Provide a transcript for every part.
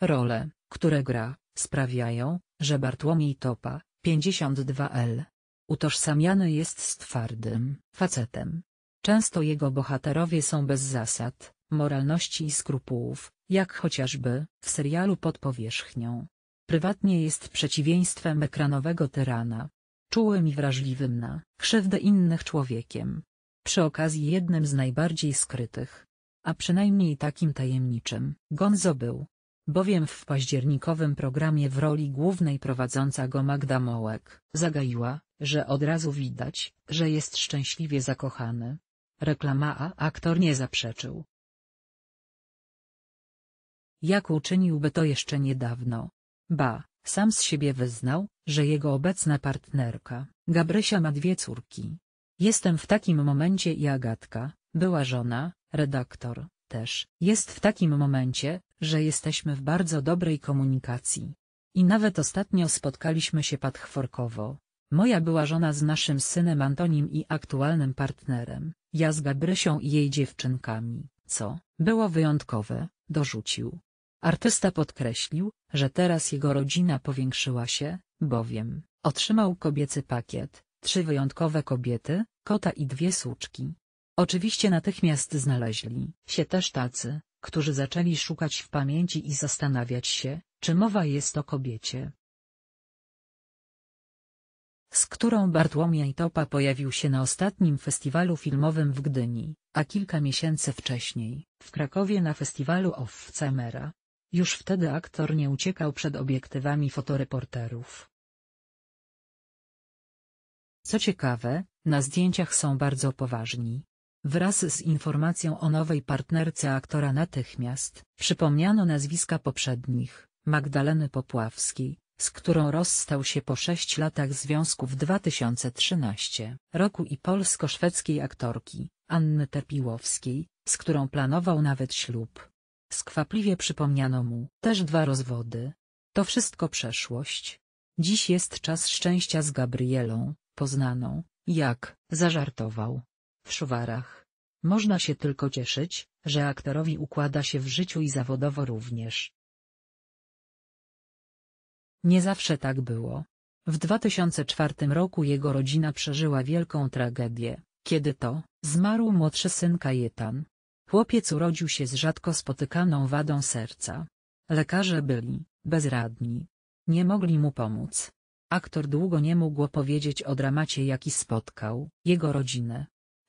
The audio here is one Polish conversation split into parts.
Role, które gra, sprawiają, że Bartłomiej Topa, 52L, utożsamiany jest z twardym facetem. Często jego bohaterowie są bez zasad, moralności i skrupułów, jak chociażby w serialu Pod powierzchnią. Prywatnie jest przeciwieństwem ekranowego tyrana. Czułym i wrażliwym na krzywdę innych człowiekiem. Przy okazji jednym z najbardziej skrytych, a przynajmniej takim tajemniczym, Gonzo był bowiem w październikowym programie w roli głównej prowadząca go Magda Mołek zagaiła, że od razu widać, że jest szczęśliwie zakochany. Reklama a aktor nie zaprzeczył. Jak uczyniłby to jeszcze niedawno. Ba, sam z siebie wyznał, że jego obecna partnerka, Gabrysia ma dwie córki. Jestem w takim momencie i Agatka, była żona, redaktor, też jest w takim momencie, że jesteśmy w bardzo dobrej komunikacji. I nawet ostatnio spotkaliśmy się patchworkowo. Moja była żona z naszym synem Antonim i aktualnym partnerem, ja z Gabrysią i jej dziewczynkami, co było wyjątkowe, dorzucił. Artysta podkreślił, że teraz jego rodzina powiększyła się, bowiem otrzymał kobiecy pakiet, trzy wyjątkowe kobiety, kota i dwie słuczki. Oczywiście natychmiast znaleźli się też tacy, którzy zaczęli szukać w pamięci i zastanawiać się, czy mowa jest o kobiecie, z którą Bartłomiej Topa pojawił się na ostatnim festiwalu filmowym w Gdyni, a kilka miesięcy wcześniej, w Krakowie na festiwalu Off-Camera. Już wtedy aktor nie uciekał przed obiektywami fotoreporterów. Co ciekawe, na zdjęciach są bardzo poważni, Wraz z informacją o nowej partnerce aktora natychmiast przypomniano nazwiska poprzednich, Magdaleny Popławskiej, z którą rozstał się po sześć latach związku w 2013 roku i polsko-szwedzkiej aktorki, Anny Terpiłowskiej, z którą planował nawet ślub. Skwapliwie przypomniano mu też dwa rozwody. To wszystko przeszłość. Dziś jest czas szczęścia z Gabrielą, poznaną, jak zażartował, w szuwarach. Można się tylko cieszyć, że aktorowi układa się w życiu i zawodowo również. Nie zawsze tak było. W 2004 roku jego rodzina przeżyła wielką tragedię, kiedy to zmarł młodszy syn Kajetan. Chłopiec urodził się z rzadko spotykaną wadą serca. Lekarze byli bezradni. Nie mogli mu pomóc. Aktor długo nie mógł powiedzieć o dramacie jaki spotkał jego rodzinę.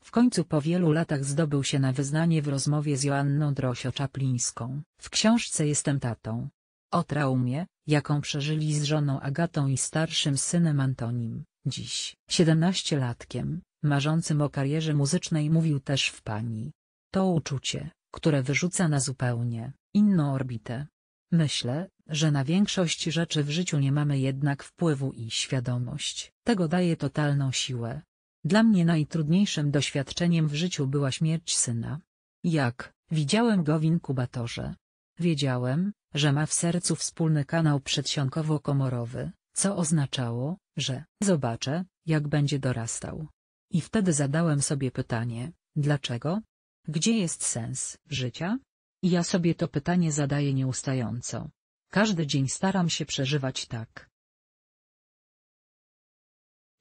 W końcu po wielu latach zdobył się na wyznanie w rozmowie z Joanną Drosio-Czaplińską. W książce Jestem tatą. O traumie, jaką przeżyli z żoną Agatą i starszym synem Antonim, dziś 17-latkiem, marzącym o karierze muzycznej mówił też w pani. To uczucie, które wyrzuca na zupełnie inną orbitę. Myślę, że na większość rzeczy w życiu nie mamy jednak wpływu i świadomość tego daje totalną siłę, dla mnie najtrudniejszym doświadczeniem w życiu była śmierć syna. Jak, widziałem go w inkubatorze. Wiedziałem, że ma w sercu wspólny kanał przedsionkowo-komorowy, co oznaczało, że zobaczę, jak będzie dorastał. I wtedy zadałem sobie pytanie, dlaczego? Gdzie jest sens życia? I ja sobie to pytanie zadaję nieustająco. Każdy dzień staram się przeżywać tak.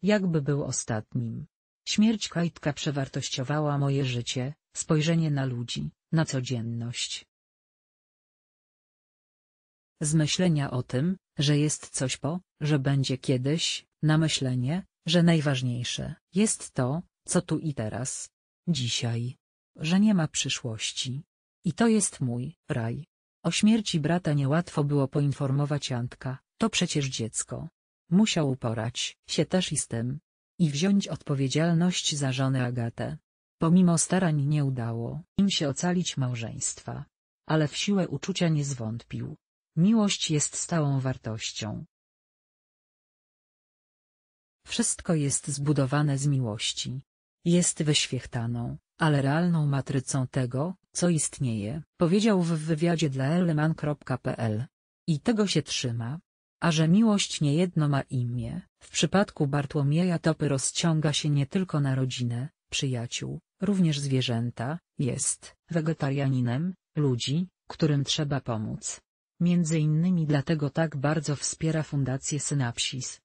Jakby był ostatnim. Śmierć Kajtka przewartościowała moje życie, spojrzenie na ludzi, na codzienność. Z myślenia o tym, że jest coś po, że będzie kiedyś, na myślenie, że najważniejsze jest to, co tu i teraz. Dzisiaj. Że nie ma przyszłości. I to jest mój raj. O śmierci brata niełatwo było poinformować Antka, to przecież dziecko. Musiał uporać się też i z tym i wziąć odpowiedzialność za żonę Agatę. Pomimo starań nie udało im się ocalić małżeństwa. Ale w siłę uczucia nie zwątpił. Miłość jest stałą wartością. Wszystko jest zbudowane z miłości. Jest wyświechtaną, ale realną matrycą tego, co istnieje, powiedział w wywiadzie dla eleman.pl. I tego się trzyma. A że miłość niejedno ma imię, w przypadku Bartłomieja topy rozciąga się nie tylko na rodzinę, przyjaciół, również zwierzęta, jest wegetarianinem, ludzi, którym trzeba pomóc. Między innymi dlatego tak bardzo wspiera Fundację Synapsis,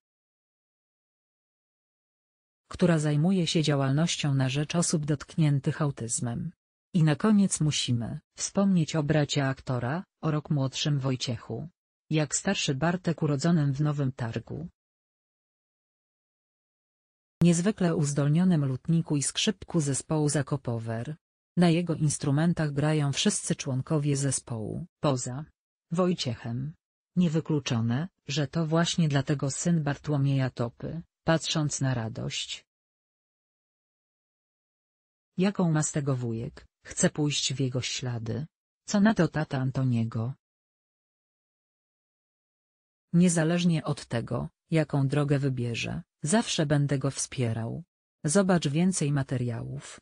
która zajmuje się działalnością na rzecz osób dotkniętych autyzmem. I na koniec musimy wspomnieć o bracie aktora, o rok młodszym Wojciechu. Jak starszy Bartek urodzonym w Nowym Targu, niezwykle uzdolnionym lutniku i skrzypku zespołu Zakopower. Na jego instrumentach grają wszyscy członkowie zespołu, poza Wojciechem. Niewykluczone, że to właśnie dlatego syn Bartłomieja Topy, patrząc na radość. Jaką ma z tego wujek, chce pójść w jego ślady. Co na to tata Antoniego? Niezależnie od tego, jaką drogę wybierze, Zawsze będę go wspierał. Zobacz więcej materiałów.